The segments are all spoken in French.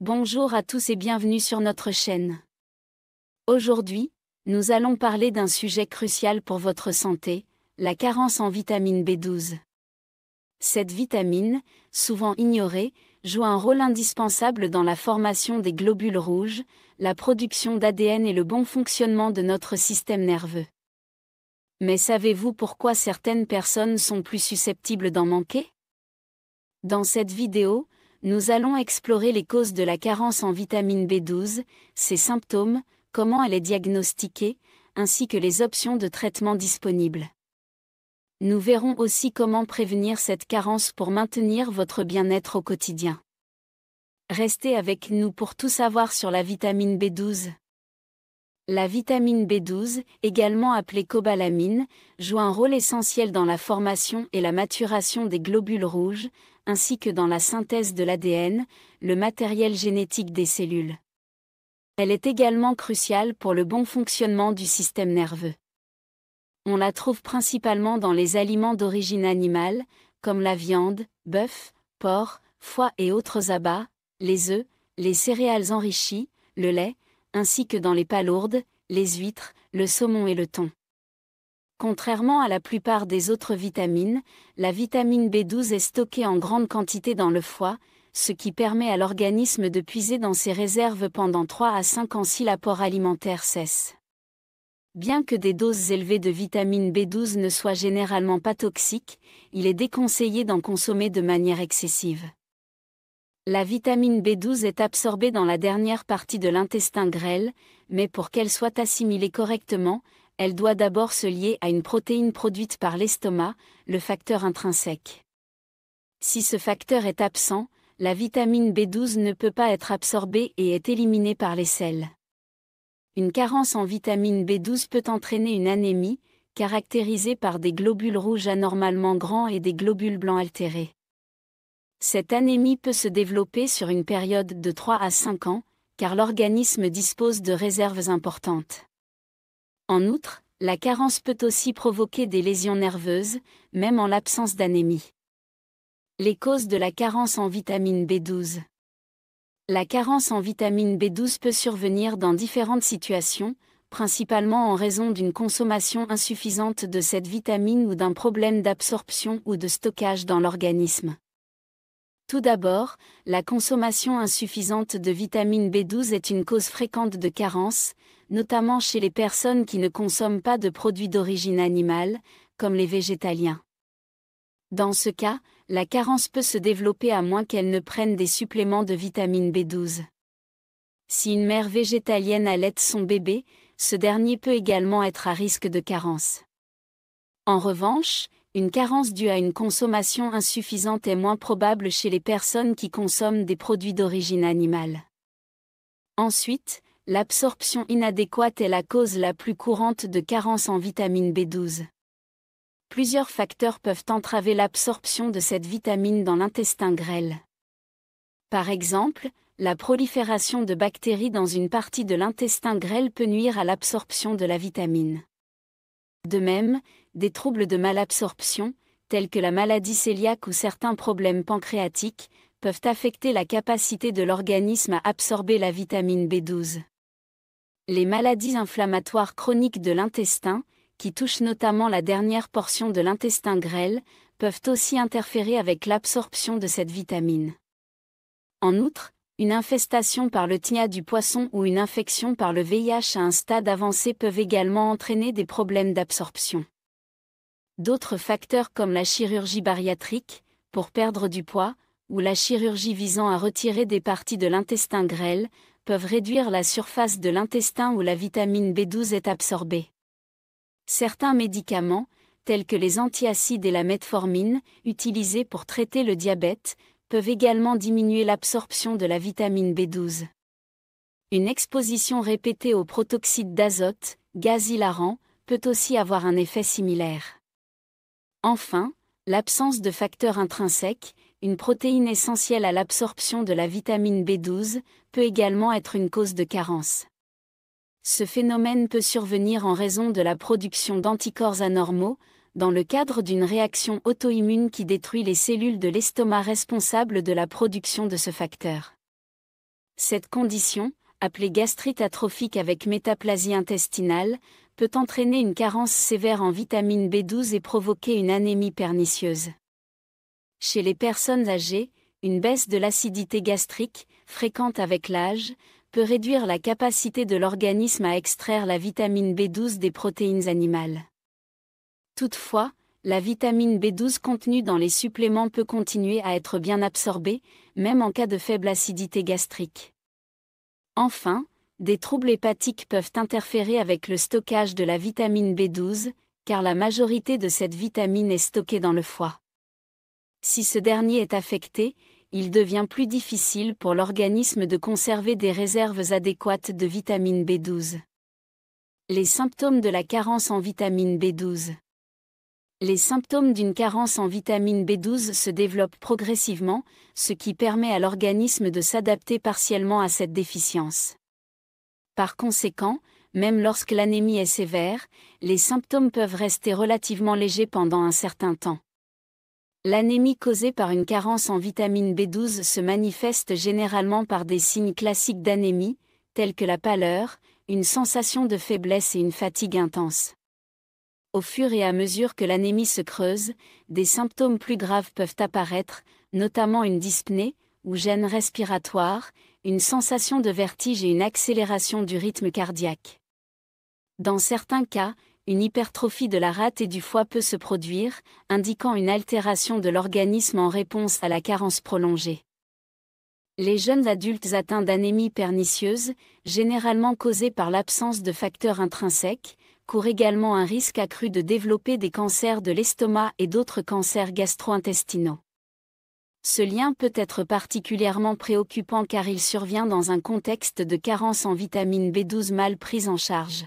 Bonjour à tous et bienvenue sur notre chaîne. Aujourd'hui, nous allons parler d'un sujet crucial pour votre santé, la carence en vitamine B12. Cette vitamine, souvent ignorée, joue un rôle indispensable dans la formation des globules rouges, la production d'ADN et le bon fonctionnement de notre système nerveux. Mais savez-vous pourquoi certaines personnes sont plus susceptibles d'en manquer Dans cette vidéo, nous allons explorer les causes de la carence en vitamine B12, ses symptômes, comment elle est diagnostiquée, ainsi que les options de traitement disponibles. Nous verrons aussi comment prévenir cette carence pour maintenir votre bien-être au quotidien. Restez avec nous pour tout savoir sur la vitamine B12. La vitamine B12, également appelée cobalamine, joue un rôle essentiel dans la formation et la maturation des globules rouges, ainsi que dans la synthèse de l'ADN, le matériel génétique des cellules. Elle est également cruciale pour le bon fonctionnement du système nerveux. On la trouve principalement dans les aliments d'origine animale, comme la viande, bœuf, porc, foie et autres abats, les œufs, les céréales enrichies, le lait, ainsi que dans les palourdes, les huîtres, le saumon et le thon. Contrairement à la plupart des autres vitamines, la vitamine B12 est stockée en grande quantité dans le foie, ce qui permet à l'organisme de puiser dans ses réserves pendant 3 à 5 ans si l'apport alimentaire cesse. Bien que des doses élevées de vitamine B12 ne soient généralement pas toxiques, il est déconseillé d'en consommer de manière excessive. La vitamine B12 est absorbée dans la dernière partie de l'intestin grêle, mais pour qu'elle soit assimilée correctement, elle doit d'abord se lier à une protéine produite par l'estomac, le facteur intrinsèque. Si ce facteur est absent, la vitamine B12 ne peut pas être absorbée et est éliminée par les selles. Une carence en vitamine B12 peut entraîner une anémie, caractérisée par des globules rouges anormalement grands et des globules blancs altérés. Cette anémie peut se développer sur une période de 3 à 5 ans, car l'organisme dispose de réserves importantes. En outre, la carence peut aussi provoquer des lésions nerveuses, même en l'absence d'anémie. Les causes de la carence en vitamine B12 La carence en vitamine B12 peut survenir dans différentes situations, principalement en raison d'une consommation insuffisante de cette vitamine ou d'un problème d'absorption ou de stockage dans l'organisme. Tout d'abord, la consommation insuffisante de vitamine B12 est une cause fréquente de carence, notamment chez les personnes qui ne consomment pas de produits d'origine animale, comme les végétaliens. Dans ce cas, la carence peut se développer à moins qu'elle ne prenne des suppléments de vitamine B12. Si une mère végétalienne allaite son bébé, ce dernier peut également être à risque de carence. En revanche, une carence due à une consommation insuffisante est moins probable chez les personnes qui consomment des produits d'origine animale. Ensuite, l'absorption inadéquate est la cause la plus courante de carence en vitamine B12. Plusieurs facteurs peuvent entraver l'absorption de cette vitamine dans l'intestin grêle. Par exemple, la prolifération de bactéries dans une partie de l'intestin grêle peut nuire à l'absorption de la vitamine. De même, des troubles de malabsorption, tels que la maladie cœliaque ou certains problèmes pancréatiques, peuvent affecter la capacité de l'organisme à absorber la vitamine B12. Les maladies inflammatoires chroniques de l'intestin, qui touchent notamment la dernière portion de l'intestin grêle, peuvent aussi interférer avec l'absorption de cette vitamine. En outre, une infestation par le TIA du poisson ou une infection par le VIH à un stade avancé peuvent également entraîner des problèmes d'absorption. D'autres facteurs comme la chirurgie bariatrique, pour perdre du poids, ou la chirurgie visant à retirer des parties de l'intestin grêle, peuvent réduire la surface de l'intestin où la vitamine B12 est absorbée. Certains médicaments, tels que les antiacides et la metformine, utilisés pour traiter le diabète, peuvent également diminuer l'absorption de la vitamine B12. Une exposition répétée au protoxyde d'azote, gaz hilarant, peut aussi avoir un effet similaire. Enfin, l'absence de facteur intrinsèque, une protéine essentielle à l'absorption de la vitamine B12, peut également être une cause de carence. Ce phénomène peut survenir en raison de la production d'anticorps anormaux, dans le cadre d'une réaction auto-immune qui détruit les cellules de l'estomac responsables de la production de ce facteur. Cette condition, appelée gastrite atrophique avec métaplasie intestinale, peut entraîner une carence sévère en vitamine B12 et provoquer une anémie pernicieuse. Chez les personnes âgées, une baisse de l'acidité gastrique, fréquente avec l'âge, peut réduire la capacité de l'organisme à extraire la vitamine B12 des protéines animales. Toutefois, la vitamine B12 contenue dans les suppléments peut continuer à être bien absorbée, même en cas de faible acidité gastrique. Enfin, des troubles hépatiques peuvent interférer avec le stockage de la vitamine B12, car la majorité de cette vitamine est stockée dans le foie. Si ce dernier est affecté, il devient plus difficile pour l'organisme de conserver des réserves adéquates de vitamine B12. Les symptômes de la carence en vitamine B12 Les symptômes d'une carence en vitamine B12 se développent progressivement, ce qui permet à l'organisme de s'adapter partiellement à cette déficience. Par conséquent, même lorsque l'anémie est sévère, les symptômes peuvent rester relativement légers pendant un certain temps. L'anémie causée par une carence en vitamine B12 se manifeste généralement par des signes classiques d'anémie, tels que la pâleur, une sensation de faiblesse et une fatigue intense. Au fur et à mesure que l'anémie se creuse, des symptômes plus graves peuvent apparaître, notamment une dyspnée, ou gêne respiratoire, une sensation de vertige et une accélération du rythme cardiaque. Dans certains cas, une hypertrophie de la rate et du foie peut se produire, indiquant une altération de l'organisme en réponse à la carence prolongée. Les jeunes adultes atteints d'anémie pernicieuse, généralement causée par l'absence de facteurs intrinsèques, courent également un risque accru de développer des cancers de l'estomac et d'autres cancers gastro-intestinaux. Ce lien peut être particulièrement préoccupant car il survient dans un contexte de carence en vitamine B12 mal prise en charge.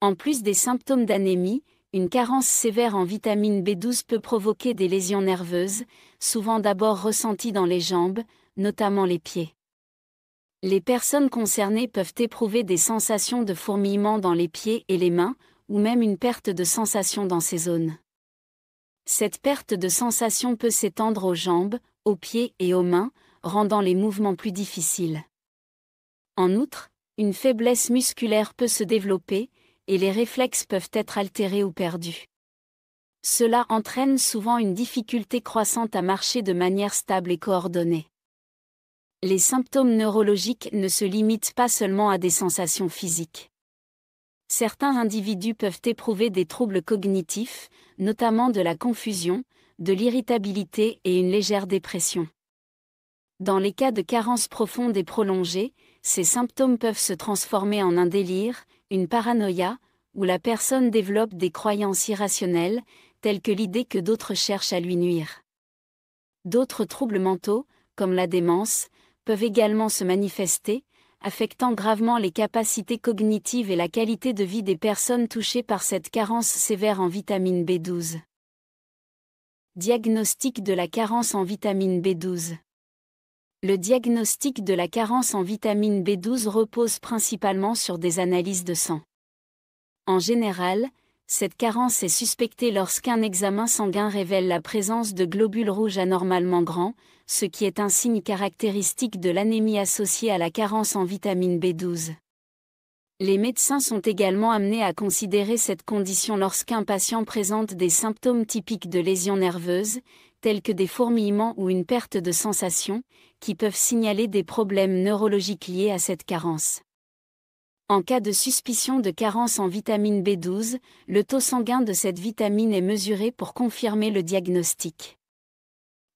En plus des symptômes d'anémie, une carence sévère en vitamine B12 peut provoquer des lésions nerveuses, souvent d'abord ressenties dans les jambes, notamment les pieds. Les personnes concernées peuvent éprouver des sensations de fourmillement dans les pieds et les mains, ou même une perte de sensation dans ces zones. Cette perte de sensation peut s'étendre aux jambes, aux pieds et aux mains, rendant les mouvements plus difficiles. En outre, une faiblesse musculaire peut se développer, et les réflexes peuvent être altérés ou perdus. Cela entraîne souvent une difficulté croissante à marcher de manière stable et coordonnée. Les symptômes neurologiques ne se limitent pas seulement à des sensations physiques certains individus peuvent éprouver des troubles cognitifs, notamment de la confusion, de l'irritabilité et une légère dépression. Dans les cas de carence profonde et prolongée, ces symptômes peuvent se transformer en un délire, une paranoïa, où la personne développe des croyances irrationnelles, telles que l'idée que d'autres cherchent à lui nuire. D'autres troubles mentaux, comme la démence, peuvent également se manifester, affectant gravement les capacités cognitives et la qualité de vie des personnes touchées par cette carence sévère en vitamine B12. Diagnostic de la carence en vitamine B12 le diagnostic de la carence en vitamine B12 repose principalement sur des analyses de sang. En général, cette carence est suspectée lorsqu'un examen sanguin révèle la présence de globules rouges anormalement grands, ce qui est un signe caractéristique de l'anémie associée à la carence en vitamine B12. Les médecins sont également amenés à considérer cette condition lorsqu'un patient présente des symptômes typiques de lésions nerveuses, tels que des fourmillements ou une perte de sensation, qui peuvent signaler des problèmes neurologiques liés à cette carence. En cas de suspicion de carence en vitamine B12, le taux sanguin de cette vitamine est mesuré pour confirmer le diagnostic.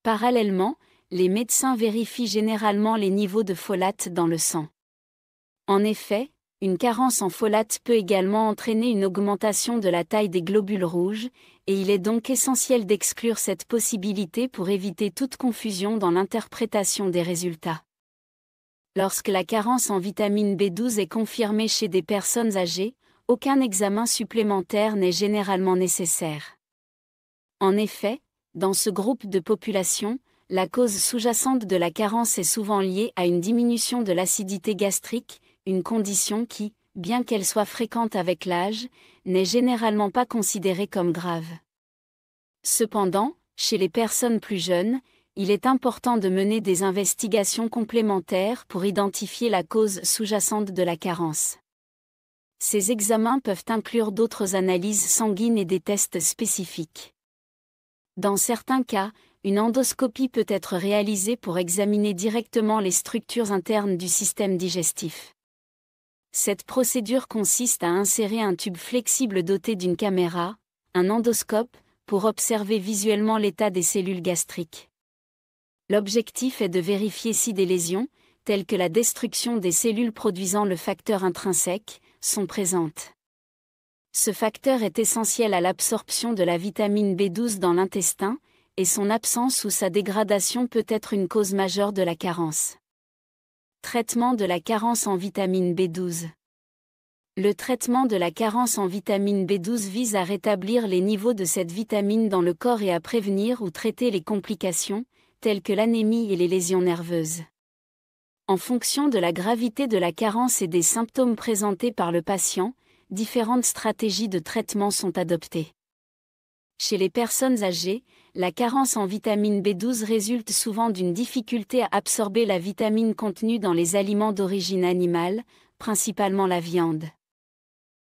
Parallèlement, les médecins vérifient généralement les niveaux de folate dans le sang. En effet, une carence en folate peut également entraîner une augmentation de la taille des globules rouges, et il est donc essentiel d'exclure cette possibilité pour éviter toute confusion dans l'interprétation des résultats. Lorsque la carence en vitamine B12 est confirmée chez des personnes âgées, aucun examen supplémentaire n'est généralement nécessaire. En effet, dans ce groupe de population, la cause sous-jacente de la carence est souvent liée à une diminution de l'acidité gastrique, une condition qui, bien qu'elle soit fréquente avec l'âge, n'est généralement pas considérée comme grave. Cependant, chez les personnes plus jeunes, il est important de mener des investigations complémentaires pour identifier la cause sous-jacente de la carence. Ces examens peuvent inclure d'autres analyses sanguines et des tests spécifiques. Dans certains cas, une endoscopie peut être réalisée pour examiner directement les structures internes du système digestif. Cette procédure consiste à insérer un tube flexible doté d'une caméra, un endoscope, pour observer visuellement l'état des cellules gastriques. L'objectif est de vérifier si des lésions, telles que la destruction des cellules produisant le facteur intrinsèque, sont présentes. Ce facteur est essentiel à l'absorption de la vitamine B12 dans l'intestin, et son absence ou sa dégradation peut être une cause majeure de la carence. Traitement de la carence en vitamine B12 Le traitement de la carence en vitamine B12 vise à rétablir les niveaux de cette vitamine dans le corps et à prévenir ou traiter les complications, telles que l'anémie et les lésions nerveuses. En fonction de la gravité de la carence et des symptômes présentés par le patient, différentes stratégies de traitement sont adoptées. Chez les personnes âgées, la carence en vitamine B12 résulte souvent d'une difficulté à absorber la vitamine contenue dans les aliments d'origine animale, principalement la viande.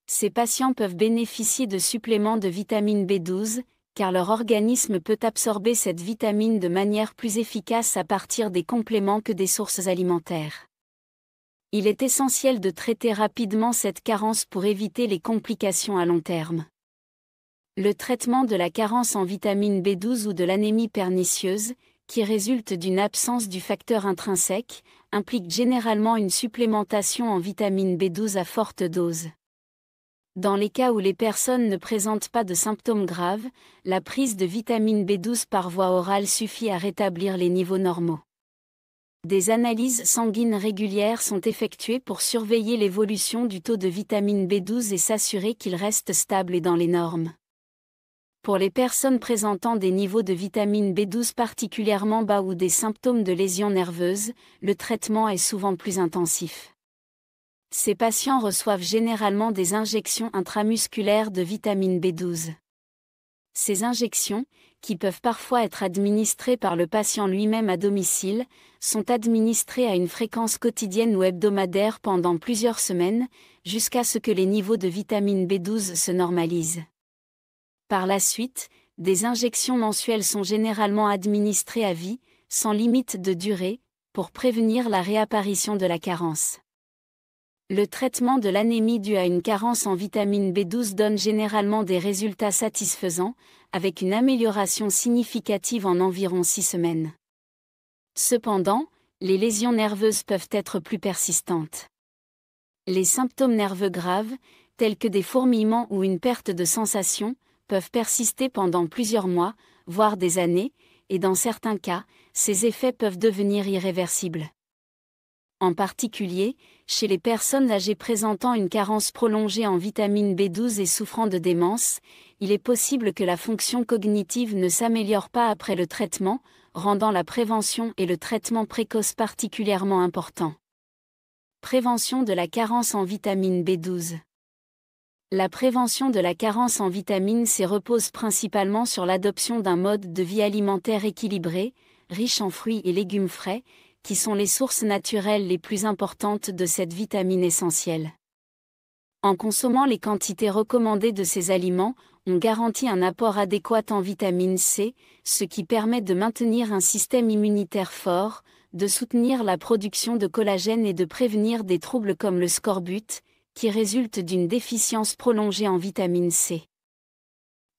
Ces patients peuvent bénéficier de suppléments de vitamine B12, car leur organisme peut absorber cette vitamine de manière plus efficace à partir des compléments que des sources alimentaires. Il est essentiel de traiter rapidement cette carence pour éviter les complications à long terme. Le traitement de la carence en vitamine B12 ou de l'anémie pernicieuse, qui résulte d'une absence du facteur intrinsèque, implique généralement une supplémentation en vitamine B12 à forte dose. Dans les cas où les personnes ne présentent pas de symptômes graves, la prise de vitamine B12 par voie orale suffit à rétablir les niveaux normaux. Des analyses sanguines régulières sont effectuées pour surveiller l'évolution du taux de vitamine B12 et s'assurer qu'il reste stable et dans les normes. Pour les personnes présentant des niveaux de vitamine B12 particulièrement bas ou des symptômes de lésions nerveuses, le traitement est souvent plus intensif. Ces patients reçoivent généralement des injections intramusculaires de vitamine B12. Ces injections, qui peuvent parfois être administrées par le patient lui-même à domicile, sont administrées à une fréquence quotidienne ou hebdomadaire pendant plusieurs semaines, jusqu'à ce que les niveaux de vitamine B12 se normalisent. Par la suite, des injections mensuelles sont généralement administrées à vie, sans limite de durée, pour prévenir la réapparition de la carence le traitement de l'anémie due à une carence en vitamine B12 donne généralement des résultats satisfaisants, avec une amélioration significative en environ 6 semaines. Cependant, les lésions nerveuses peuvent être plus persistantes. Les symptômes nerveux graves, tels que des fourmillements ou une perte de sensation, peuvent persister pendant plusieurs mois, voire des années, et dans certains cas, ces effets peuvent devenir irréversibles en particulier chez les personnes âgées présentant une carence prolongée en vitamine B12 et souffrant de démence, il est possible que la fonction cognitive ne s'améliore pas après le traitement, rendant la prévention et le traitement précoce particulièrement importants. Prévention de la carence en vitamine B12 la prévention de la carence en vitamine C repose principalement sur l'adoption d'un mode de vie alimentaire équilibré, riche en fruits et légumes frais, qui sont les sources naturelles les plus importantes de cette vitamine essentielle. En consommant les quantités recommandées de ces aliments, on garantit un apport adéquat en vitamine C, ce qui permet de maintenir un système immunitaire fort, de soutenir la production de collagène et de prévenir des troubles comme le scorbut, qui résulte d'une déficience prolongée en vitamine C.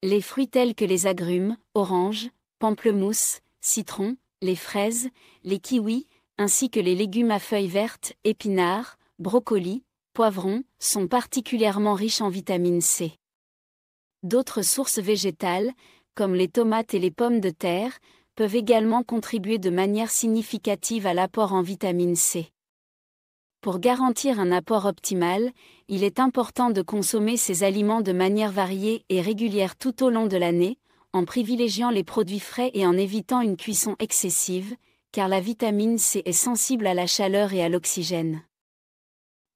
Les fruits tels que les agrumes, oranges, pamplemousses, citrons, les fraises, les kiwis, ainsi que les légumes à feuilles vertes, épinards, brocolis, poivrons, sont particulièrement riches en vitamine C. D'autres sources végétales, comme les tomates et les pommes de terre, peuvent également contribuer de manière significative à l'apport en vitamine C. Pour garantir un apport optimal, il est important de consommer ces aliments de manière variée et régulière tout au long de l'année, en privilégiant les produits frais et en évitant une cuisson excessive, car la vitamine C est sensible à la chaleur et à l'oxygène.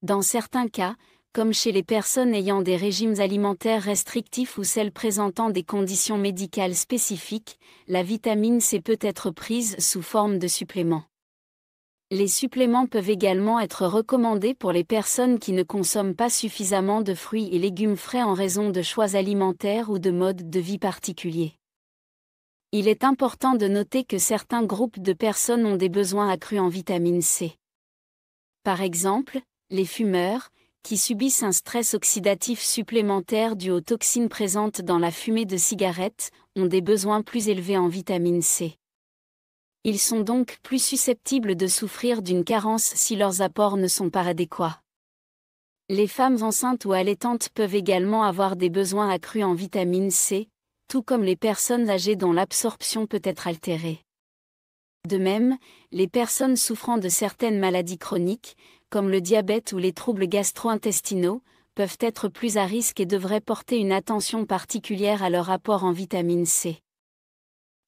Dans certains cas, comme chez les personnes ayant des régimes alimentaires restrictifs ou celles présentant des conditions médicales spécifiques, la vitamine C peut être prise sous forme de suppléments. Les suppléments peuvent également être recommandés pour les personnes qui ne consomment pas suffisamment de fruits et légumes frais en raison de choix alimentaires ou de modes de vie particuliers il est important de noter que certains groupes de personnes ont des besoins accrus en vitamine C. Par exemple, les fumeurs, qui subissent un stress oxydatif supplémentaire dû aux toxines présentes dans la fumée de cigarettes, ont des besoins plus élevés en vitamine C. Ils sont donc plus susceptibles de souffrir d'une carence si leurs apports ne sont pas adéquats. Les femmes enceintes ou allaitantes peuvent également avoir des besoins accrus en vitamine C, tout comme les personnes âgées dont l'absorption peut être altérée. De même, les personnes souffrant de certaines maladies chroniques, comme le diabète ou les troubles gastro-intestinaux, peuvent être plus à risque et devraient porter une attention particulière à leur apport en vitamine C.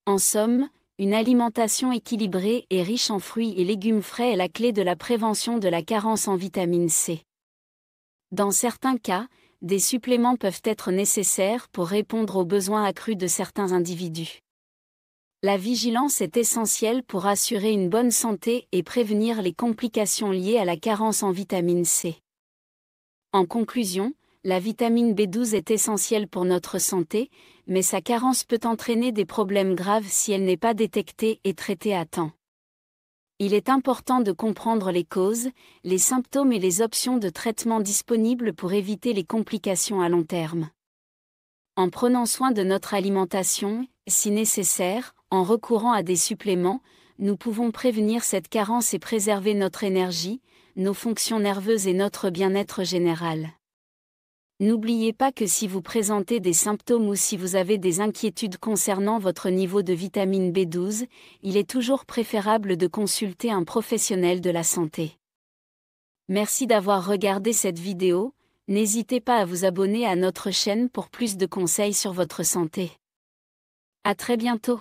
En somme, une alimentation équilibrée et riche en fruits et légumes frais est la clé de la prévention de la carence en vitamine C. Dans certains cas, des suppléments peuvent être nécessaires pour répondre aux besoins accrus de certains individus. La vigilance est essentielle pour assurer une bonne santé et prévenir les complications liées à la carence en vitamine C. En conclusion, la vitamine B12 est essentielle pour notre santé, mais sa carence peut entraîner des problèmes graves si elle n'est pas détectée et traitée à temps il est important de comprendre les causes, les symptômes et les options de traitement disponibles pour éviter les complications à long terme. En prenant soin de notre alimentation, si nécessaire, en recourant à des suppléments, nous pouvons prévenir cette carence et préserver notre énergie, nos fonctions nerveuses et notre bien-être général. N'oubliez pas que si vous présentez des symptômes ou si vous avez des inquiétudes concernant votre niveau de vitamine B12, il est toujours préférable de consulter un professionnel de la santé. Merci d'avoir regardé cette vidéo, n'hésitez pas à vous abonner à notre chaîne pour plus de conseils sur votre santé. À très bientôt